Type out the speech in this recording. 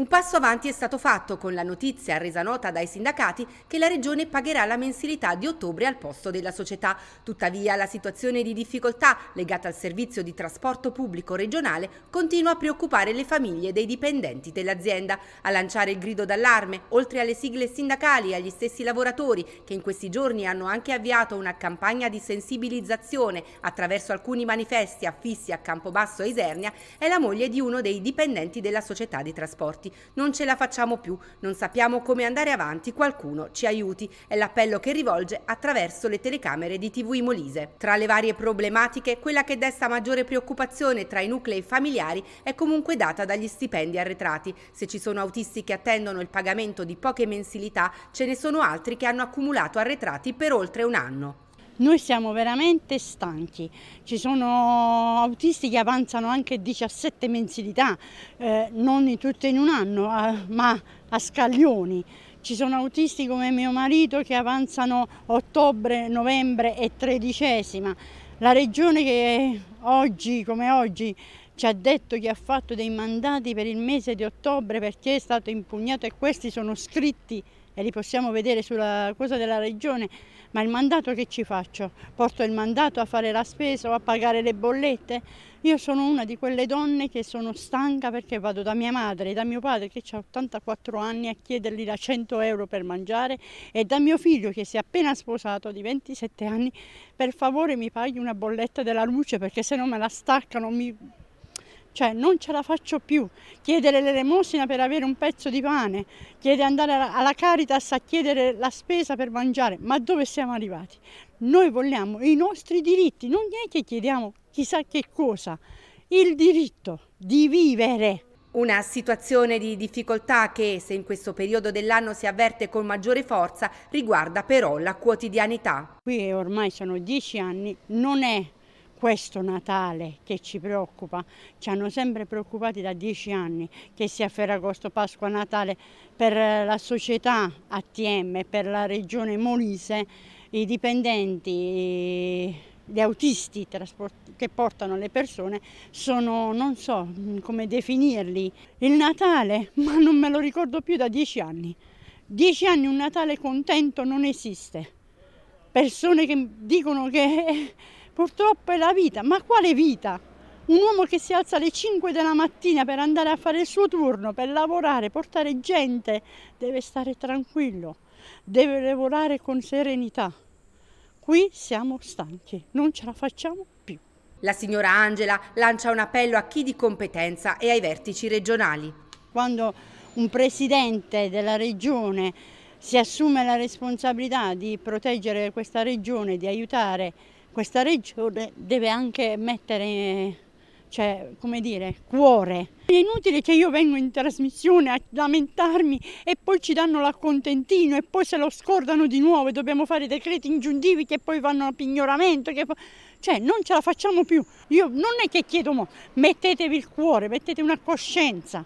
Un passo avanti è stato fatto con la notizia resa nota dai sindacati che la Regione pagherà la mensilità di ottobre al posto della società. Tuttavia la situazione di difficoltà legata al servizio di trasporto pubblico regionale continua a preoccupare le famiglie dei dipendenti dell'azienda. A lanciare il grido d'allarme, oltre alle sigle sindacali e agli stessi lavoratori che in questi giorni hanno anche avviato una campagna di sensibilizzazione attraverso alcuni manifesti affissi a Campobasso e Isernia, è la moglie di uno dei dipendenti della società di trasporto spenti, non ce la facciamo più, non sappiamo come andare avanti, qualcuno ci aiuti. È l'appello che rivolge attraverso le telecamere di TV Molise. Tra le varie problematiche, quella che desta maggiore preoccupazione tra i nuclei familiari è comunque data dagli stipendi arretrati. Se ci sono autisti che attendono il pagamento di poche mensilità, ce ne sono altri che hanno accumulato arretrati per oltre un anno. Noi siamo veramente stanchi, ci sono autisti che avanzano anche 17 mensilità, eh, non tutte in un anno, a, ma a scaglioni. Ci sono autisti come mio marito che avanzano ottobre, novembre e tredicesima. La regione che oggi come oggi ci ha detto che ha fatto dei mandati per il mese di ottobre perché è stato impugnato e questi sono scritti e li possiamo vedere sulla cosa della regione, ma il mandato che ci faccio? Porto il mandato a fare la spesa o a pagare le bollette? Io sono una di quelle donne che sono stanca perché vado da mia madre, da mio padre che ha 84 anni a chiedergli da 100 euro per mangiare e da mio figlio che si è appena sposato di 27 anni, per favore mi paghi una bolletta della luce perché se no me la staccano, mi cioè non ce la faccio più, chiedere l'elemosina per avere un pezzo di pane, chiedere andare alla Caritas a chiedere la spesa per mangiare, ma dove siamo arrivati? Noi vogliamo i nostri diritti, non è che chiediamo chissà che cosa, il diritto di vivere. Una situazione di difficoltà che, se in questo periodo dell'anno si avverte con maggiore forza, riguarda però la quotidianità. Qui ormai sono dieci anni, non è questo Natale che ci preoccupa, ci hanno sempre preoccupati da dieci anni, che sia Ferragosto, Pasqua, Natale, per eh, la società ATM, per la regione Molise, i dipendenti, gli autisti che portano le persone sono, non so mm, come definirli, il Natale, ma non me lo ricordo più da dieci anni. Dieci anni un Natale contento non esiste. Persone che dicono che Purtroppo è la vita, ma quale vita? Un uomo che si alza alle 5 della mattina per andare a fare il suo turno, per lavorare, portare gente, deve stare tranquillo, deve lavorare con serenità. Qui siamo stanchi, non ce la facciamo più. La signora Angela lancia un appello a chi di competenza e ai vertici regionali. Quando un presidente della regione si assume la responsabilità di proteggere questa regione, di aiutare questa regione deve anche mettere cioè, come dire, cuore. È inutile che io vengo in trasmissione a lamentarmi e poi ci danno l'accontentino e poi se lo scordano di nuovo e dobbiamo fare decreti ingiuntivi che poi vanno a pignoramento, che... cioè non ce la facciamo più. Io non è che chiedo, mo, mettetevi il cuore, mettete una coscienza.